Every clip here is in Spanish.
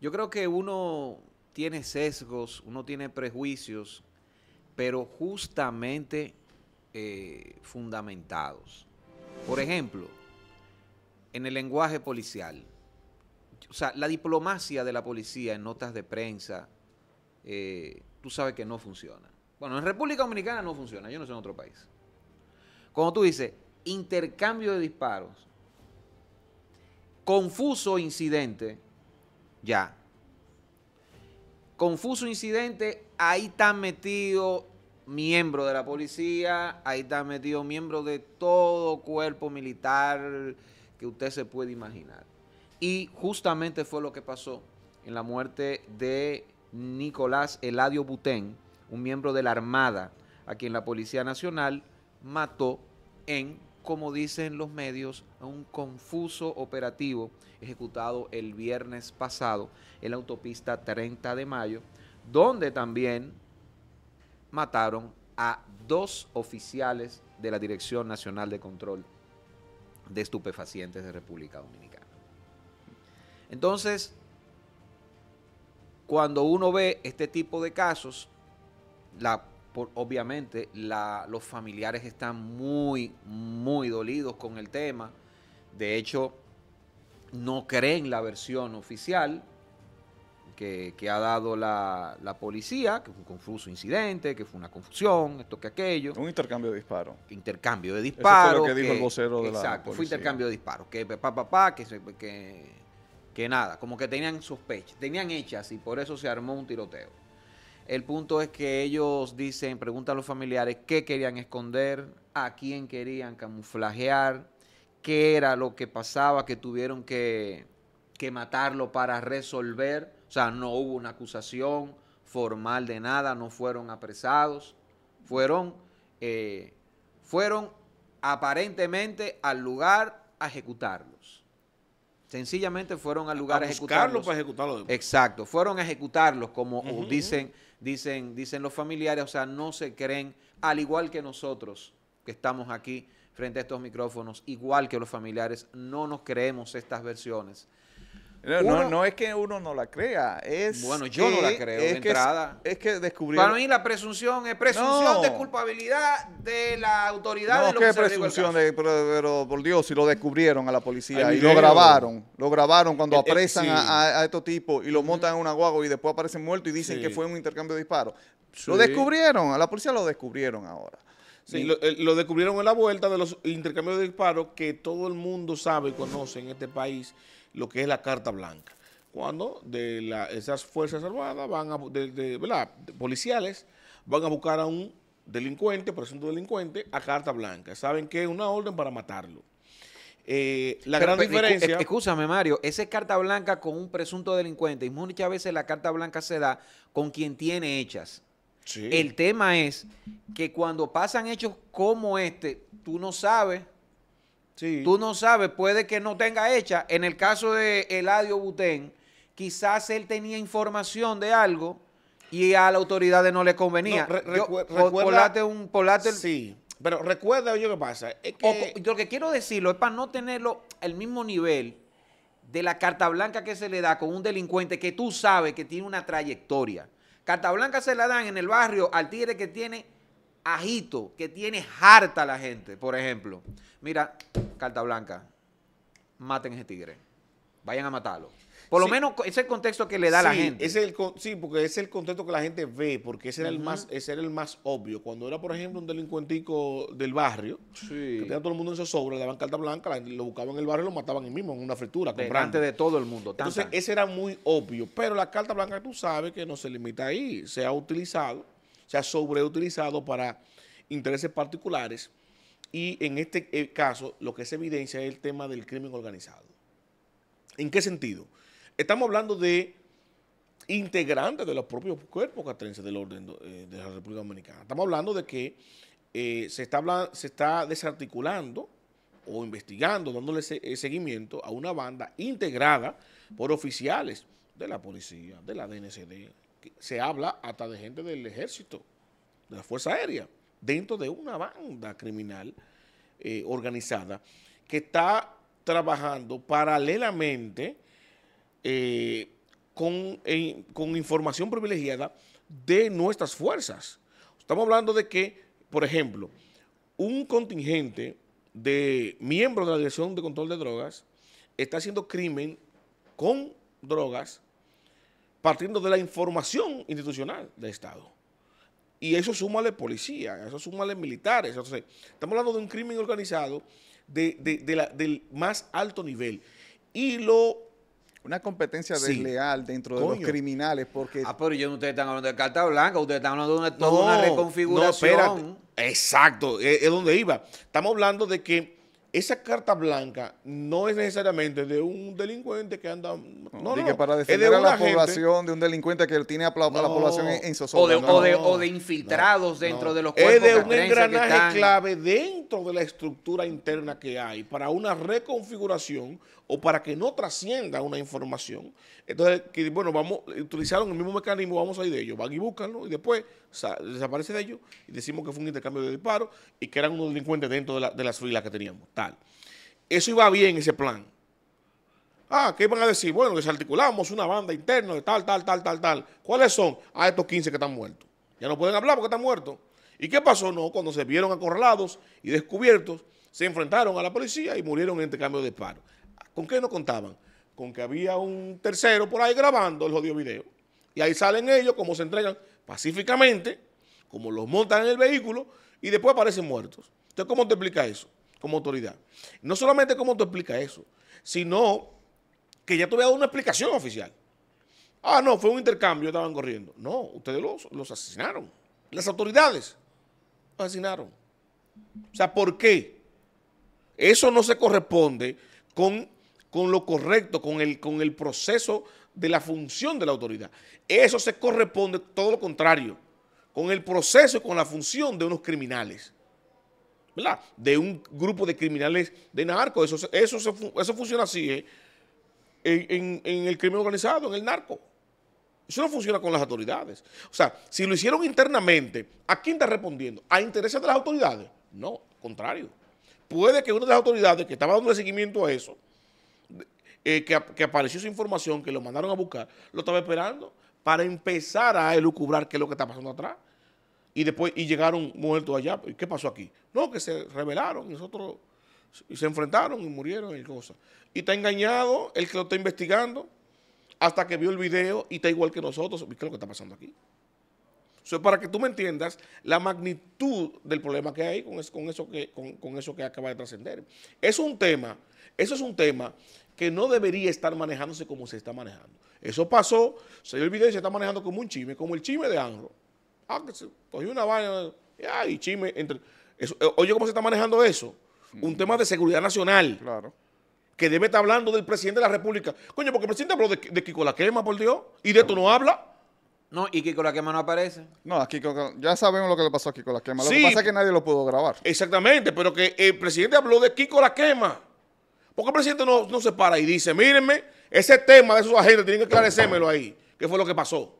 Yo creo que uno tiene sesgos, uno tiene prejuicios, pero justamente eh, fundamentados. Por ejemplo, en el lenguaje policial, o sea, la diplomacia de la policía en notas de prensa, eh, tú sabes que no funciona. Bueno, en República Dominicana no funciona, yo no sé en otro país. Como tú dices, intercambio de disparos, confuso incidente, ya. Confuso incidente, ahí están metido miembro de la policía, ahí está metido miembro de todo cuerpo militar que usted se puede imaginar. Y justamente fue lo que pasó en la muerte de Nicolás Eladio Butén, un miembro de la Armada, a quien la Policía Nacional mató en como dicen los medios, un confuso operativo ejecutado el viernes pasado en la autopista 30 de mayo, donde también mataron a dos oficiales de la Dirección Nacional de Control de Estupefacientes de República Dominicana. Entonces, cuando uno ve este tipo de casos, la obviamente los familiares están muy, muy dolidos con el tema. De hecho, no creen la versión oficial que, ha dado la, policía, que fue un confuso incidente, que fue una confusión, esto que aquello. Un intercambio de disparos. Intercambio de disparos. Eso lo que, el vocero de Exacto, fue intercambio de disparos. Que papá, papá, que, que nada, como que tenían sospechas, tenían hechas y por eso se armó un tiroteo. El punto es que ellos dicen, preguntan a los familiares qué querían esconder, a quién querían camuflajear, qué era lo que pasaba, que tuvieron que, matarlo para resolver. O sea, no hubo una acusación formal de nada, no fueron apresados, fueron, eh, fueron aparentemente al lugar a ejecutarlos. Sencillamente fueron al lugar a, a ejecutarlos. Para ejecutarlos. Exacto, fueron a ejecutarlos, como dicen dicen, dicen los familiares, o sea, no se creen, al igual que nosotros que estamos aquí frente a estos micrófonos, igual que los familiares, no nos creemos estas versiones. No, es que uno no la crea. Es bueno, yo no la creo es de que, entrada. Es, que descubrieron. Para mí la presunción es presunción de culpabilidad de la autoridad no, de presunción pero, por Dios, si lo descubrieron a la policía y lo grabaron. Lo grabaron cuando eh, eh, apresan a, estos tipos y lo montan en un guagua y después aparecen muertos y dicen que fue un intercambio de disparos. Lo descubrieron, a la policía lo descubrieron ahora. Sí, eh, lo, descubrieron en la vuelta de los intercambios de disparos que todo el mundo sabe y conoce en este país lo que es la Carta Blanca. Cuando de la, esas fuerzas armadas van a, policiales van a buscar a un delincuente, presunto delincuente, a Carta Blanca. Saben que es una orden para matarlo. Eh, la gran diferencia. Escúchame, Mario, ese es carta blanca con un presunto delincuente. Y muchas veces la carta blanca se da con quien tiene hechas. El tema es que cuando pasan hechos como este, tú no sabes. Tú no sabes, puede que no tenga hecha. En el caso de Eladio Butén, quizás él tenía información de algo y a la autoridad no le convenía. un Sí, pero recuerda oye, que pasa. Es lo que quiero decirlo es para no tenerlo al mismo nivel de la carta blanca que se le da con un delincuente que tú sabes que tiene una trayectoria. Carta Blanca se la dan en el barrio al tigre que tiene ajito, que tiene harta la gente, por ejemplo. Mira, Carta Blanca, maten ese tigre. Vayan a matarlo. Por lo menos ese es el contexto que le da la gente. Es el, sí, porque es el contexto que la gente ve, porque ese, era el más, ese era el más obvio. Cuando era, por ejemplo, un delincuentico del barrio, que tenía todo el mundo en sobre le daban carta blanca, lo buscaban en el barrio y lo mataban ahí mismo, en una fritura, delante de todo el mundo. Entonces, ese era muy obvio. Pero la carta blanca, tú sabes que no se limita ahí. Se ha utilizado, se ha sobreutilizado para intereses particulares. Y en este eh, caso, lo que se evidencia es el tema del crimen organizado. ¿En qué sentido? Estamos hablando de integrantes de los propios cuerpos catrenses del orden eh, de la República Dominicana. Estamos hablando de que eh, se, está se está desarticulando o investigando, dándole eh, seguimiento a una banda integrada por oficiales de la policía, de la DNCD. se habla hasta de gente del ejército, de la Fuerza Aérea, dentro de una banda criminal organizada que está trabajando paralelamente eh, con, eh, con información privilegiada de nuestras fuerzas. Estamos hablando de que, por ejemplo, un contingente de miembros de la Dirección de Control de Drogas está haciendo crimen con drogas partiendo de la información institucional del Estado. Y eso suma la policía, eso suma los militares. estamos hablando de un crimen organizado de, del más alto nivel. Y lo una competencia desleal dentro de los criminales porque... Ah, pero yo no ustedes están hablando de carta blanca, ustedes están hablando de una, toda una reconfiguración. No, Exacto, e, es donde iba. Estamos hablando de que esa carta blanca no es necesariamente de un delincuente que anda... No, no, para defender es de a la población de un delincuente que tiene a la, población en, su zona. O de, infiltrados dentro de los cuerpos Es de un engranaje clave dentro de la estructura interna que hay para una reconfiguración o para que no trascienda una información. Entonces, que, bueno, vamos, utilizaron el mismo mecanismo, vamos a ir de ellos, van y buscanlo y después desaparece de ellos y decimos que fue un intercambio de disparos y que eran unos delincuentes dentro de, las filas que teníamos. Eso iba bien, ese plan. Ah, ¿qué iban a decir? Bueno, desarticulamos una banda interna de tal, tal, tal, tal, tal. ¿Cuáles son? Ah, estos 15 que están muertos. Ya no pueden hablar porque están muertos. ¿Y qué pasó? No, cuando se vieron acorralados y descubiertos, se enfrentaron a la policía y murieron en este cambio de disparo, ¿Con qué no contaban? Con que había un tercero por ahí grabando el jodido video. Y ahí salen ellos, como se entregan pacíficamente, como los montan en el vehículo, y después aparecen muertos. Entonces, ¿cómo te explica eso? como autoridad. No solamente cómo tú explicas eso, sino que ya te una explicación oficial. Ah, no, fue un intercambio, estaban corriendo. No, ustedes los, asesinaron. Las autoridades asesinaron. O sea, ¿por qué? Eso no se corresponde con, con lo correcto, con con el proceso de la función de la autoridad. Eso se corresponde todo lo contrario, con el proceso y con la función de unos criminales de un grupo de criminales de narco, Eso, eso, eso funciona así ¿eh? en, el crimen organizado, en el narco. Eso no funciona con las autoridades. O sea, si lo hicieron internamente, ¿a quién está respondiendo? ¿A intereses de las autoridades? No, contrario. Puede que una de las autoridades que estaba dando seguimiento a eso, eh, que, que, apareció esa información, que lo mandaron a buscar, lo estaba esperando para empezar a elucubrar qué es lo que está pasando atrás y después y llegaron muertos allá. ¿Qué pasó aquí? No, que se rebelaron, nosotros se enfrentaron y murieron y cosas. Y está engañado el que lo está investigando hasta que vio el video y está igual que nosotros. ¿Qué es lo que está pasando aquí? es para que tú me entiendas la magnitud del problema que hay con, eso, que, con, eso que acaba de trascender. es un tema, eso es un tema que no debería estar manejándose como se está manejando. Eso pasó, se dio el video y se está manejando como un chisme, como el chisme de Angro. Ah, que se cogió una vaina. Eh, y Entre, eh, oye, ¿cómo se está manejando eso? Un tema de seguridad nacional. Claro. Que debe estar hablando del presidente de la República. Coño, porque el presidente habló de, Kiko la quema, por Dios. Y de esto no habla. No, y Kiko la quema no aparece. No, aquí ya sabemos lo que le pasó a Kiko la quema. Lo que pasa es que nadie lo pudo grabar. Exactamente, pero que el presidente habló de Kiko la quema. Porque el presidente no, se para y dice, mírenme, ese tema de sus agentes tienen que esclarecérmelo ahí. ¿Qué fue lo que pasó?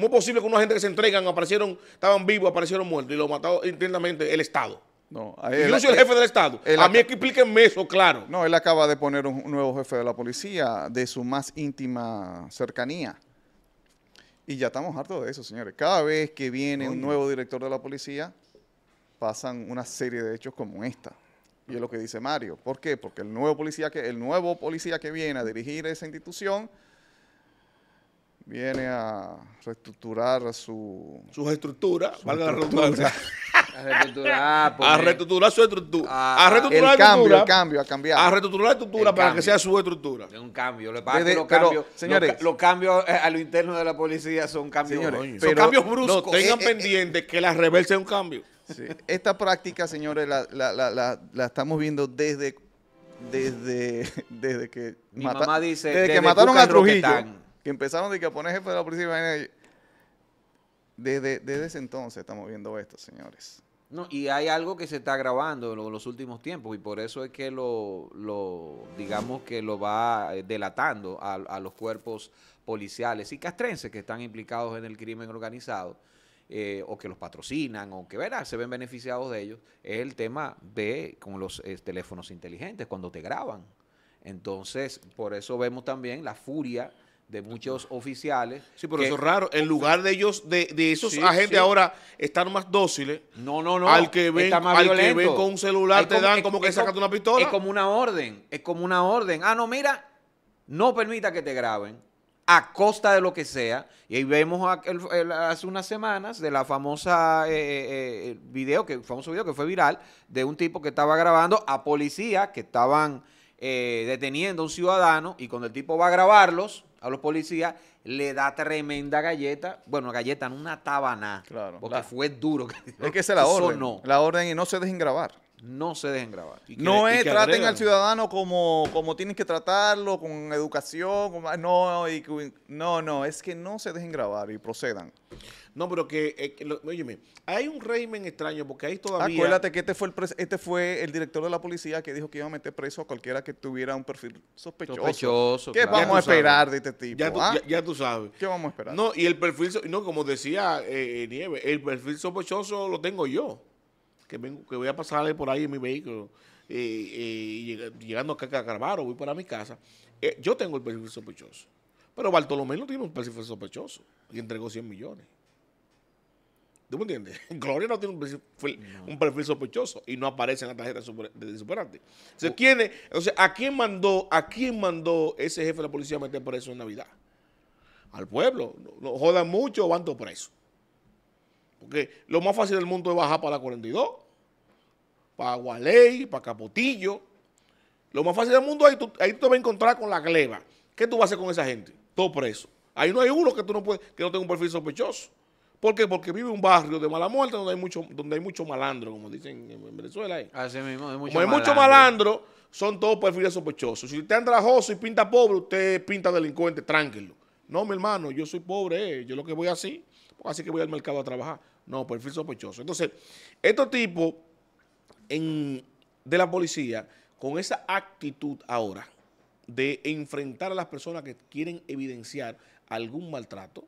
¿Cómo es posible que una gente que se entregan aparecieron, estaban vivos, aparecieron muertos y lo mató internamente el Estado? No, yo soy el eh, jefe del Estado. a mí explíquenme eso, claro. No, él acaba de poner un nuevo jefe de la policía de su más íntima cercanía. Y ya estamos hartos de eso, señores. Cada vez que viene un nuevo director de la policía, pasan una serie de hechos como esta. Y es lo que dice Mario. ¿Por qué? Porque el nuevo policía que, el nuevo policía que viene a dirigir esa institución viene a reestructurar su... Sus estructuras, valga la redundancia. A reestructurar, a pues. reestructurar su estructura. A, ah, reestructurar el cambio, estructura, el cambio, a cambiar. A reestructurar la estructura para que sea su estructura. Es un cambio. Lo los cambios, señores, eh, los, cambios a lo interno de la policía son cambios, señores, son pero, cambios bruscos. tengan eh, eh, pendiente que la reversa es un cambio. Esta práctica, señores, la, la, la, la, estamos viendo desde, desde, desde que, Mi mamá dice, desde, que mataron a Trujillo. Y empezaron de que a poner jefe de la policía. Desde, desde ese entonces estamos viendo esto, señores. No, y hay algo que se está grabando en los últimos tiempos y por eso es que lo, digamos que lo va eh, delatando a, los cuerpos policiales y castrenses que están implicados en el crimen organizado eh, o que los patrocinan o que verá, se ven beneficiados de ellos, es el tema de con los eh, teléfonos inteligentes cuando te graban. Entonces, por eso vemos también la furia de muchos oficiales. Sí, pero eso es raro. En lugar de ellos, de, esos agentes ahora, están más dóciles. No, no, no. Al que ven, al que ven con un celular, te dan como que sacaste una pistola. Es como una orden, es como una orden. Ah, no, mira, no permita que te graben a costa de lo que sea. Y ahí vemos hace unas semanas de la famosa eh, eh, eh, video, que famoso video que fue viral, de un tipo que estaba grabando a policías que estaban... Eh, deteniendo a un ciudadano y cuando el tipo va a grabarlos, a los policías, le da tremenda galleta. Bueno, galleta, en una tabana. Claro. Porque fue duro. Es que es la orden. La orden y no se dejen grabar. No se dejen grabar. no es, traten al ciudadano como, como tienen que tratarlo, con educación, no, no, no, es que no se dejen grabar y procedan. No, pero que, eh, oye hay un régimen extraño porque ahí todavía... Acuérdate que este fue, el este fue el director de la policía que dijo que iba a meter preso a cualquiera que tuviera un perfil sospechoso. ¿Qué vamos a esperar de este tipo? Ah? Ya tú, sabes. ¿Qué vamos a esperar? No, y el perfil... no, como decía eh, Nieve, el perfil sospechoso lo tengo yo. Que, vengo, que voy a pasarle por ahí en mi vehículo. Eh, llegando acá a Carvaro, voy para mi casa. yo tengo el perfil sospechoso. Pero Bartolomé no tiene un perfil sospechoso. Y entregó 100 millones. ¿Tú me entiendes? Gloria no tiene un perfil, sospechoso y no aparece en la tarjeta de superante. Entonces, ¿a quién mandó, a quién mandó ese jefe de la policía a meter preso en Navidad? Al pueblo. No, jodan mucho, van todos presos. Porque lo más fácil del mundo es bajar para la 42, para Gualey, para Capotillo. Lo más fácil del mundo ahí tú, ahí tú te vas a encontrar con la gleba. ¿Qué tú vas a hacer con esa gente? Todo preso. Ahí no hay uno que tú no que no tenga un perfil sospechoso. ¿Por qué? Porque vive un barrio de mala muerte donde hay mucho, donde hay mucho malandro, como dicen en Venezuela. hay mucho como hay malandro. malandros, son todos perfiles sospechosos. Si usted es andrajoso y pinta pobre, usted pinta delincuente, tranquilo. No, mi hermano, yo soy pobre, eh, yo lo que voy así, así que voy al mercado a trabajar. No, perfil sospechoso. Entonces, estos tipos de la policía, con esa actitud ahora de enfrentar a las personas que quieren evidenciar algún maltrato,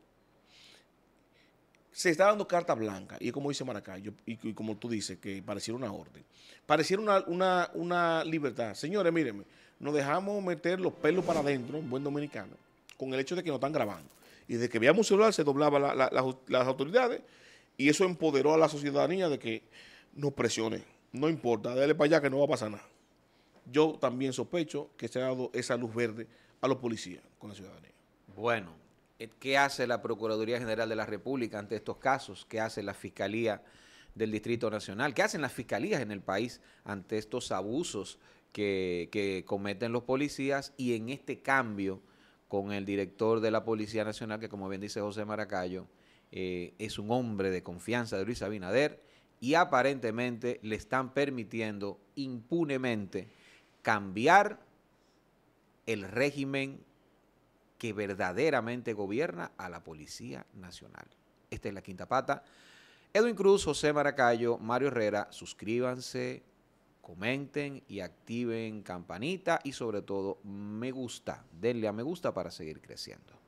se está dando carta blanca, y es como dice Maracayo, y, como tú dices, que pareciera una orden, pareciera una, libertad. Señores, mírenme, nos dejamos meter los pelos para adentro, en buen dominicano, con el hecho de que nos están grabando. Y de que veíamos un celular se doblaban las autoridades, y eso empoderó a la ciudadanía de que nos presione. No importa, dale para allá que no va a pasar nada. Yo también sospecho que se ha dado esa luz verde a los policías con la ciudadanía. Bueno, eh, ¿Qué hace la Procuraduría General de la República ante estos casos? ¿Qué hace la Fiscalía del Distrito Nacional? ¿Qué hacen las fiscalías en el país ante estos abusos que, cometen los policías y en este cambio con el director de la Policía Nacional, que como bien dice José Maracayo, eh, es un hombre de confianza de Luis Abinader y aparentemente le están permitiendo impunemente cambiar el régimen que verdaderamente gobierna a la Policía Nacional. Esta es la quinta pata. Edwin Cruz, José Maracayo, Mario Herrera, suscríbanse, comenten y activen campanita y sobre todo me gusta. Denle a me gusta para seguir creciendo.